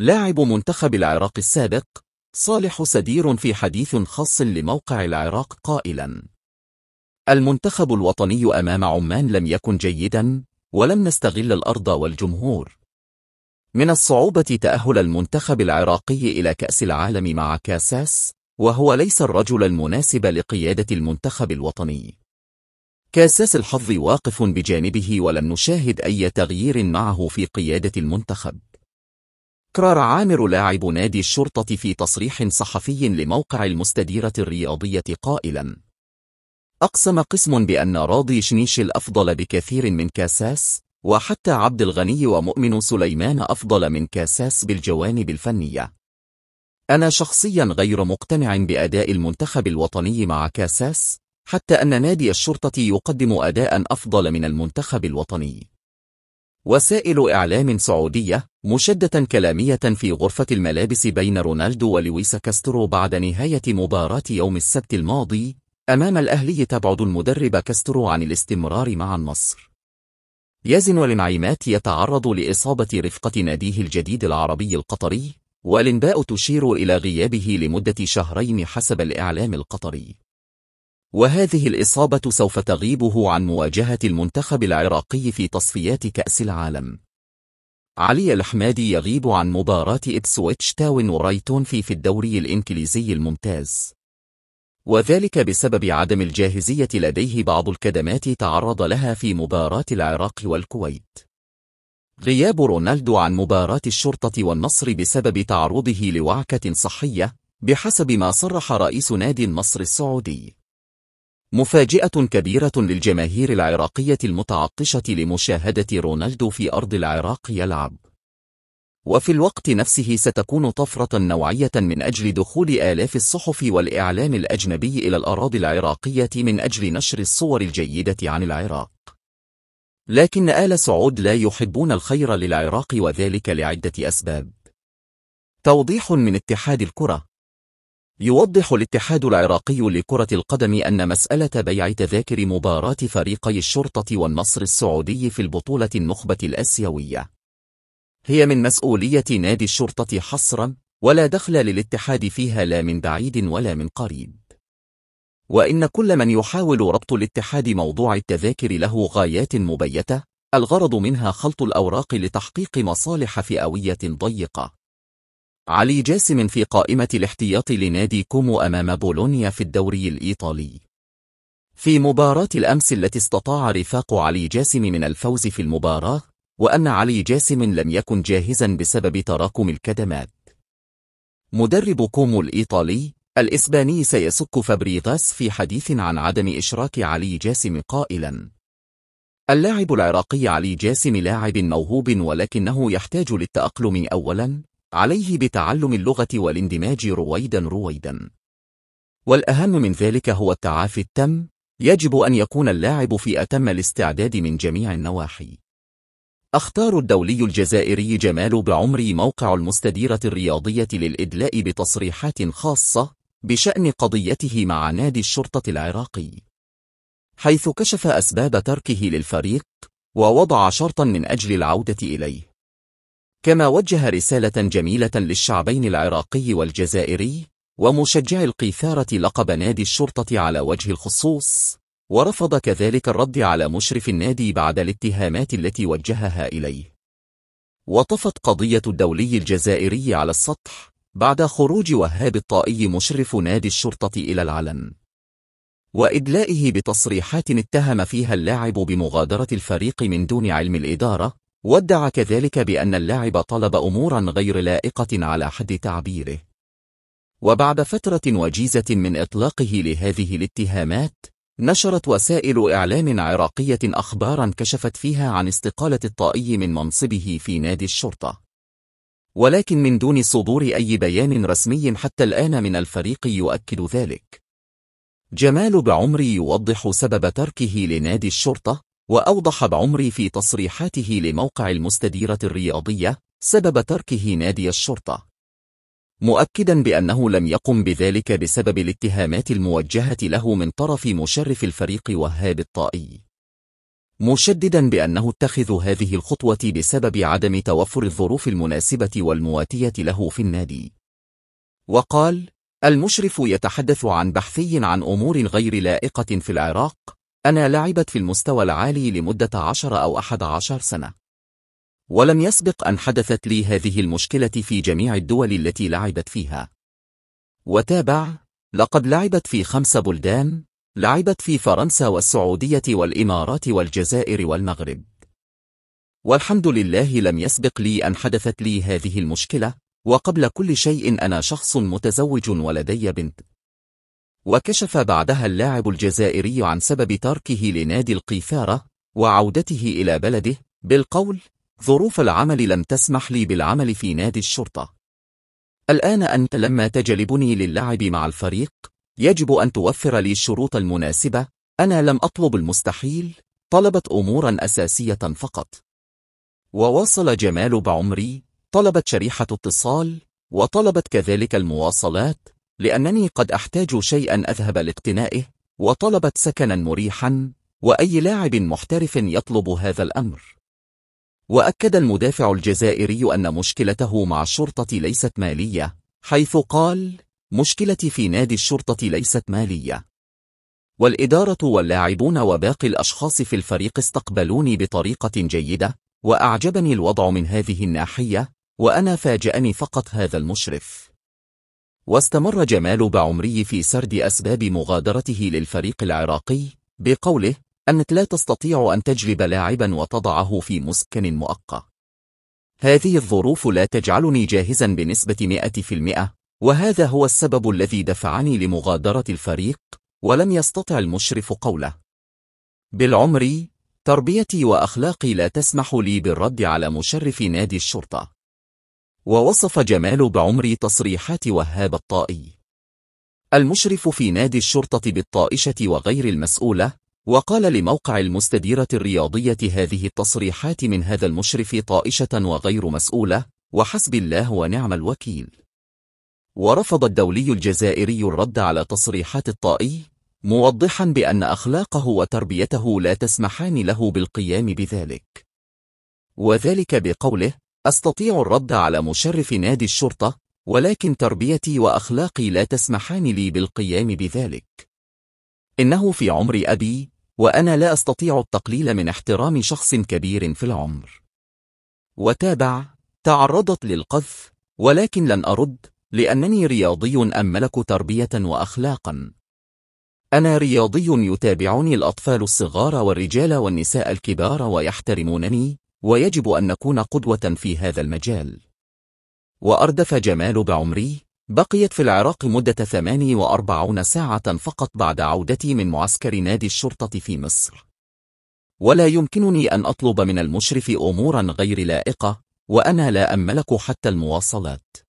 لاعب منتخب العراق السابق صالح سدير في حديث خاص لموقع العراق قائلا المنتخب الوطني أمام عمان لم يكن جيدا ولم نستغل الأرض والجمهور من الصعوبة تأهل المنتخب العراقي إلى كأس العالم مع كاساس وهو ليس الرجل المناسب لقيادة المنتخب الوطني كاساس الحظ واقف بجانبه ولم نشاهد أي تغيير معه في قيادة المنتخب أقرار عامر لاعب نادي الشرطة في تصريح صحفي لموقع المستديرة الرياضية قائلا أقسم قسم بأن راضي شنيشل أفضل بكثير من كاساس وحتى عبد الغني ومؤمن سليمان أفضل من كاساس بالجوانب الفنية أنا شخصيا غير مقتنع بأداء المنتخب الوطني مع كاساس حتى أن نادي الشرطة يقدم أداء أفضل من المنتخب الوطني وسائل إعلام سعودية مشدة كلامية في غرفة الملابس بين رونالدو ولويس كاسترو بعد نهاية مباراة يوم السبت الماضي أمام الأهلي تبعد المدرب كاسترو عن الاستمرار مع النصر يزن والنعيمات يتعرض لإصابة رفقة ناديه الجديد العربي القطري والانباء تشير إلى غيابه لمدة شهرين حسب الإعلام القطري وهذه الإصابة سوف تغيبه عن مواجهة المنتخب العراقي في تصفيات كأس العالم علي الحمادي يغيب عن مباراة إبسويتش تاون ورايتون في في الدوري الإنكليزي الممتاز وذلك بسبب عدم الجاهزية لديه بعض الكدمات تعرض لها في مباراة العراق والكويت غياب رونالدو عن مباراة الشرطة والنصر بسبب تعرضه لوعكة صحية بحسب ما صرح رئيس نادي النصر السعودي مفاجئة كبيرة للجماهير العراقية المتعطشة لمشاهدة رونالدو في أرض العراق يلعب وفي الوقت نفسه ستكون طفرة نوعية من أجل دخول آلاف الصحف والإعلام الأجنبي إلى الأراضي العراقية من أجل نشر الصور الجيدة عن العراق لكن آل سعود لا يحبون الخير للعراق وذلك لعدة أسباب توضيح من اتحاد الكرة يوضح الاتحاد العراقي لكرة القدم أن مسألة بيع تذاكر مباراة فريقي الشرطة والنصر السعودي في البطولة النخبة الآسيوية هي من مسؤولية نادي الشرطة حصرا ولا دخل للاتحاد فيها لا من بعيد ولا من قريب وإن كل من يحاول ربط الاتحاد موضوع التذاكر له غايات مبيتة الغرض منها خلط الأوراق لتحقيق مصالح فئوية ضيقة علي جاسم في قائمة الاحتياط لنادي كومو أمام بولونيا في الدوري الإيطالي في مباراة الأمس التي استطاع رفاق علي جاسم من الفوز في المباراة وأن علي جاسم لم يكن جاهزا بسبب تراكم الكدمات مدرب كومو الإيطالي الإسباني سيسك فابريغاس في حديث عن عدم إشراك علي جاسم قائلا اللاعب العراقي علي جاسم لاعب موهوب ولكنه يحتاج للتأقلم أولا عليه بتعلم اللغة والاندماج رويدا رويدا والأهم من ذلك هو التعافي التم يجب أن يكون اللاعب في أتم الاستعداد من جميع النواحي أختار الدولي الجزائري جمال بعمري موقع المستديرة الرياضية للإدلاء بتصريحات خاصة بشأن قضيته مع نادي الشرطة العراقي حيث كشف أسباب تركه للفريق ووضع شرطا من أجل العودة إليه كما وجه رسالة جميلة للشعبين العراقي والجزائري ومشجع القيثارة لقب نادي الشرطة على وجه الخصوص ورفض كذلك الرد على مشرف النادي بعد الاتهامات التي وجهها إليه وطفت قضية الدولي الجزائري على السطح بعد خروج وهاب الطائي مشرف نادي الشرطة إلى العلن وإدلائه بتصريحات اتهم فيها اللاعب بمغادرة الفريق من دون علم الإدارة ودع كذلك بأن اللاعب طلب أمورا غير لائقة على حد تعبيره وبعد فترة وجيزة من إطلاقه لهذه الاتهامات نشرت وسائل إعلام عراقية أخبارا كشفت فيها عن استقالة الطائي من منصبه في نادي الشرطة ولكن من دون صدور أي بيان رسمي حتى الآن من الفريق يؤكد ذلك جمال بعمري يوضح سبب تركه لنادي الشرطة وأوضح بعمري في تصريحاته لموقع المستديرة الرياضية سبب تركه نادي الشرطة مؤكدا بأنه لم يقم بذلك بسبب الاتهامات الموجهة له من طرف مشرف الفريق وهاب الطائي مشددا بأنه اتخذ هذه الخطوة بسبب عدم توفر الظروف المناسبة والمواتية له في النادي وقال المشرف يتحدث عن بحثي عن أمور غير لائقة في العراق أنا لعبت في المستوى العالي لمدة عشر أو أحد عشر سنة ولم يسبق أن حدثت لي هذه المشكلة في جميع الدول التي لعبت فيها وتابع لقد لعبت في خمس بلدان لعبت في فرنسا والسعودية والإمارات والجزائر والمغرب والحمد لله لم يسبق لي أن حدثت لي هذه المشكلة وقبل كل شيء أنا شخص متزوج ولدي بنت وكشف بعدها اللاعب الجزائري عن سبب تركه لنادي القيثارة وعودته إلى بلده بالقول ظروف العمل لم تسمح لي بالعمل في نادي الشرطة الآن أنت لما تجلبني للعب مع الفريق يجب أن توفر لي الشروط المناسبة أنا لم أطلب المستحيل طلبت أمورا أساسية فقط وواصل جمال بعمري طلبت شريحة اتصال وطلبت كذلك المواصلات لأنني قد أحتاج شيئا أذهب لاقتنائه وطلبت سكنا مريحا وأي لاعب محترف يطلب هذا الأمر وأكد المدافع الجزائري أن مشكلته مع الشرطة ليست مالية حيث قال مشكلتي في نادي الشرطة ليست مالية والإدارة واللاعبون وباقي الأشخاص في الفريق استقبلوني بطريقة جيدة وأعجبني الوضع من هذه الناحية وأنا فاجأني فقط هذا المشرف واستمر جمال بعمري في سرد أسباب مغادرته للفريق العراقي بقوله أنك لا تستطيع أن تجلب لاعبا وتضعه في مسكن مؤقت. هذه الظروف لا تجعلني جاهزا بنسبة 100% وهذا هو السبب الذي دفعني لمغادرة الفريق ولم يستطع المشرف قوله بالعمري تربيتي وأخلاقي لا تسمح لي بالرد على مشرف نادي الشرطة ووصف جمال بعمري تصريحات وهاب الطائي المشرف في نادي الشرطة بالطائشة وغير المسؤولة وقال لموقع المستديرة الرياضية هذه التصريحات من هذا المشرف طائشة وغير مسؤولة وحسب الله ونعم الوكيل ورفض الدولي الجزائري الرد على تصريحات الطائي موضحا بأن أخلاقه وتربيته لا تسمحان له بالقيام بذلك وذلك بقوله أستطيع الرد على مشرف نادي الشرطة ولكن تربيتي وأخلاقي لا تسمحان لي بالقيام بذلك إنه في عمر أبي وأنا لا أستطيع التقليل من احترام شخص كبير في العمر وتابع تعرضت للقذف ولكن لن أرد لأنني رياضي أملك تربية وأخلاقا أنا رياضي يتابعني الأطفال الصغار والرجال والنساء الكبار ويحترمونني ويجب أن نكون قدوة في هذا المجال وأردف جمال بعمري بقيت في العراق مدة 48 ساعة فقط بعد عودتي من معسكر نادي الشرطة في مصر ولا يمكنني أن أطلب من المشرف أمورا غير لائقة وأنا لا أملك حتى المواصلات